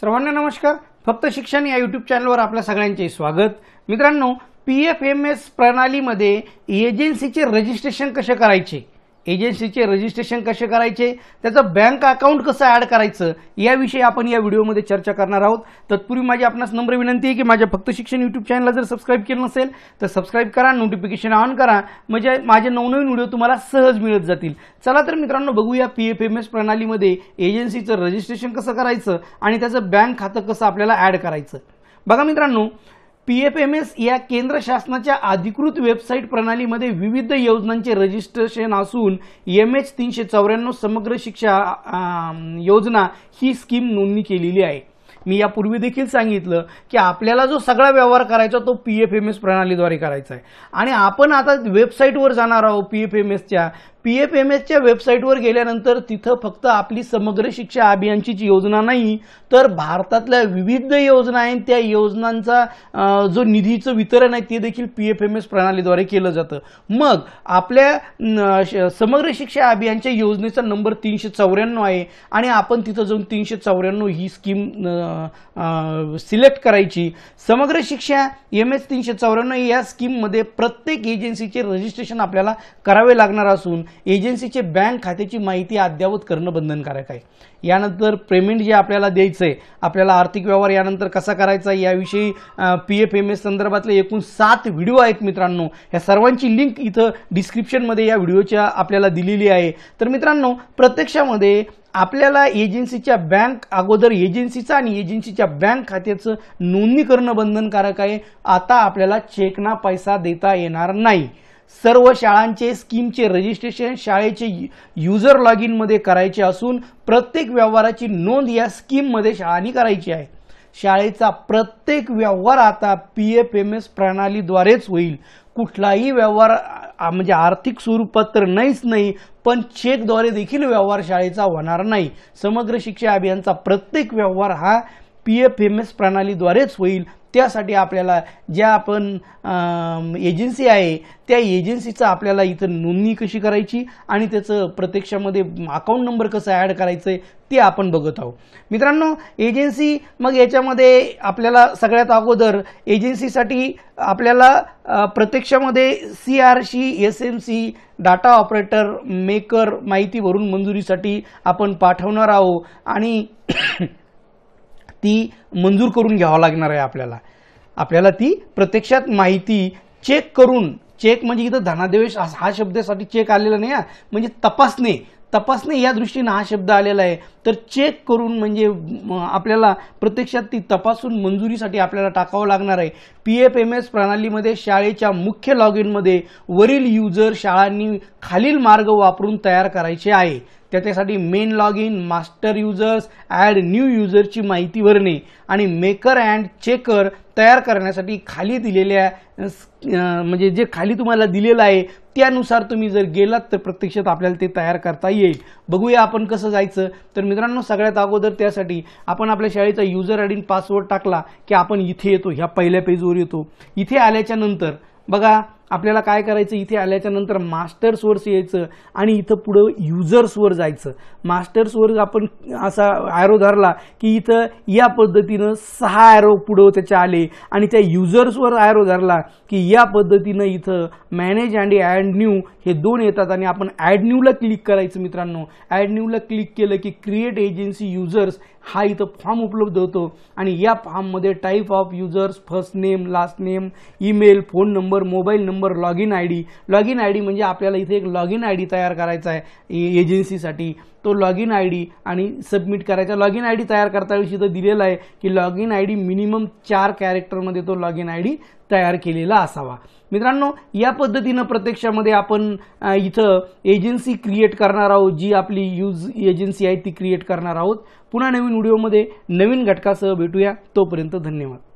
सर्वांना नमस्कार फक्त शिक्षण या यूट्यूब चॅनलवर आपल्या सगळ्यांचे स्वागत मित्रांनो पी एफ एम एस प्रणालीमध्ये एजन्सीचे रजिस्ट्रेशन कसे करायचे एजन्सीचे रजिस्ट्रेशन कसे करायचे त्याचं बँक अकाउंट कसं ॲड करायचं याविषयी आपण या व्हिडिओमध्ये चर्चा करणार आहोत तत्पूर्वी माझी आपणास नम्र विनंती आहे की माझ्या फक्त शिक्षण यूट्यूब चॅनलला जर सबस्क्राईब केलं नसेल तर सबस्क्राईब करा नोटिफिकेशन ऑन करा म्हणजे माझे नवनवीन व्हिडिओ तुम्हाला सहज मिळत जातील चला तर मित्रांनो बघूया पी एफ एम एस प्रणालीमध्ये एजन्सीचं रजिस्ट्रेशन कसं करायचं आणि त्याचं बँक खातं कसं आपल्याला ॲड करायचं बघा मित्रांनो पी एफ एम एस या केंद्र शासनाच्या अधिकृत वेबसाईट प्रणालीमध्ये विविध योजनांचे रजिस्ट्रेशन असून एम एच तीनशे चौऱ्याण्णव समग्र शिक्षा योजना ही स्कीम नोंदणी केलेली आहे मी यापूर्वी देखील सांगितलं की आपल्याला जो सगळा व्यवहार करायचा तो पी एफ एम एस प्रणालीद्वारे करायचा आहे आणि आपण आता वेबसाईटवर जाणार आहोत पी एफ एम एसच्या पी एफ एम एसच्या वेबसाईटवर गेल्यानंतर तिथं फक्त आपली समग्र शिक्षा अभियानची योजना नाही तर भारतातल्या विविध योजना आहेत त्या योजनांचा जो निधीचं वितरण आहे ते देखील पी एफ एम एस प्रणालीद्वारे केलं जातं मग आपल्या समग्र शिक्षा अभियानच्या योजनेचा नंबर तीनशे चौऱ्याण्णव आहे आणि आपण तिथं जाऊन तीनशे चौऱ्याण्णव ही स्कीम सिलेक्ट करायची समग्र शिक्षा एम एस तीनशे चौऱ्याण्णव या स्कीममध्ये प्रत्येक एजन्सीचे रजिस्ट्रेशन आपल्याला करावे लागणार असून एजन्सीचे बँक खात्याची माहिती अद्यावत करणं बंधनकारक आहे यानंतर पेमेंट जे आपल्याला द्यायचं आहे आपल्याला आर्थिक व्यवहार यानंतर कसा करायचा याविषयी पी एफ एम एस संदर्भातले एकूण सात व्हिडिओ आहेत मित्रांनो ह्या सर्वांची लिंक इथं डिस्क्रिप्शनमध्ये या व्हिडिओच्या आपल्याला दिलेली आहे तर मित्रांनो प्रत्यक्षामध्ये आपल्याला एजन्सीच्या बँक अगोदर एजन्सीचं आणि एजन्सीच्या बँक खात्याचं नोंदणी करणं बंधनकारक आहे आता आपल्याला चेकना पैसा देता येणार नाही सर्व शाळांचे स्कीमचे रजिस्ट्रेशन शाळेचे युजर लॉग इनमध्ये करायचे असून प्रत्येक व्यवहाराची नोंद या स्कीममध्ये शाळांनी करायची आहे शाळेचा प्रत्येक व्यवहार आता पी एफ एम एस प्रणालीद्वारेच होईल कुठलाही व्यवहार म्हणजे आर्थिक स्वरूपात तर नाहीच नाही पण चेकद्वारे देखील व्यवहार शाळेचा होणार नाही समग्र शिक्षा अभियानचा प्रत्येक व्यवहार हा पी एफ एम एस प्रणालीद्वारेच होईल त्यासाठी आपल्याला ज्या आपण एजन्सी आहे त्या एजन्सीचं आपल्याला इथं नोंदणी कशी करायची आणि त्याचं प्रत्यक्षामध्ये अकाउंट नंबर कसं ॲड करायचं आहे ते आपण बघत आहोत मित्रांनो एजन्सी मग याच्यामध्ये आपल्याला सगळ्यात अगोदर एजन्सीसाठी आपल्याला प्रत्यक्षामध्ये C R C S M C data operator maker माहिती भरून मंजुरीसाठी आपण पाठवणार आहोत आणि ती मंजूर करून घ्यावं लागणार आहे आपल्याला आपल्याला ती प्रत्यक्षात माहिती चेक करून चेक म्हणजे इथं धनादेश हा शब्दासाठी चेक आलेला नाही म्हणजे तपासणे तपासणे या दृष्टीनं हा शब्द आलेला आहे तर चेक करून म्हणजे आपल्याला प्रत्यक्षात ती तपासून मंजुरीसाठी आपल्याला टाकावं लागणार आहे पी एफ एम एस प्रणालीमध्ये शाळेच्या मुख्य लॉग इनमध्ये वरील युजर शाळांनी खालील मार्ग वापरून तयार करायचे आहे त्याच्यासाठी main log in master users add new युजरची माहिती भरणे आणि मेकर अँड चेकर तयार करण्यासाठी खाली दिलेल्या म्हणजे जे खाली तुम्हाला दिलेलं आहे त्यानुसार तुम्ही जर गेलात तर प्रत्यक्षात आपल्याला ते तयार करता येईल बघूया आपण कसं जायचं तर मित्रांनो सगळ्यात अगोदर त्यासाठी आपण आपल्या शाळेचा युजर आय पासवर्ड टाकला की आपण इथे येतो ह्या पहिल्या पेजवर येतो इथे आल्याच्या नंतर बघा आपल्याला काय करायचं इथे आल्याच्या नंतर मास्टर्सवर यायचं आणि इथं पुढं युजर्सवर जायचं मास्टर्सवर आपण असा ॲरो धरला की इथं या पद्धतीनं सहा ॲरो पुढं त्याच्या आले आणि त्या युजर्सवर ॲरो धरला की या पद्धतीनं इथं मॅनेज अँड ॲड न्यू हे दोन येतात आणि आपण ॲड न्यूला क्लिक करायचं मित्रांनो ॲड न्यूला क्लिक केलं की क्रिएट एजन्सी युजर्स हा इथं फॉर्म उपलब्ध होतो आणि या फॉर्ममध्ये type of users first name last name email phone number mobile number number log in I D log in I D म्हणजे आपल्याला इथे एक लॉग इन आय डी तयार करायचा आहे एजन्सीसाठी तो लॉग इन आय डी आणि सबमिट करायचा लॉग इन आय डी तयार करता वेळेस इथं दिलेला आहे की log in I D minimum चार कॅरेक्टरमध्ये तो लॉग इन आय डी तयार केलेला असावा मित्रांनो या पद्धतीनं प्रत्यक्षामध्ये आपण इथं एजन्सी क्रिएट करणार आहोत जी आपली यूज एजन्सी आहे ती क्रिएट करणार आहोत पुन्हा नवीन व्हिडिओमध्ये नवीन घटकासह भेटूया तोपर्यंत धन्यवाद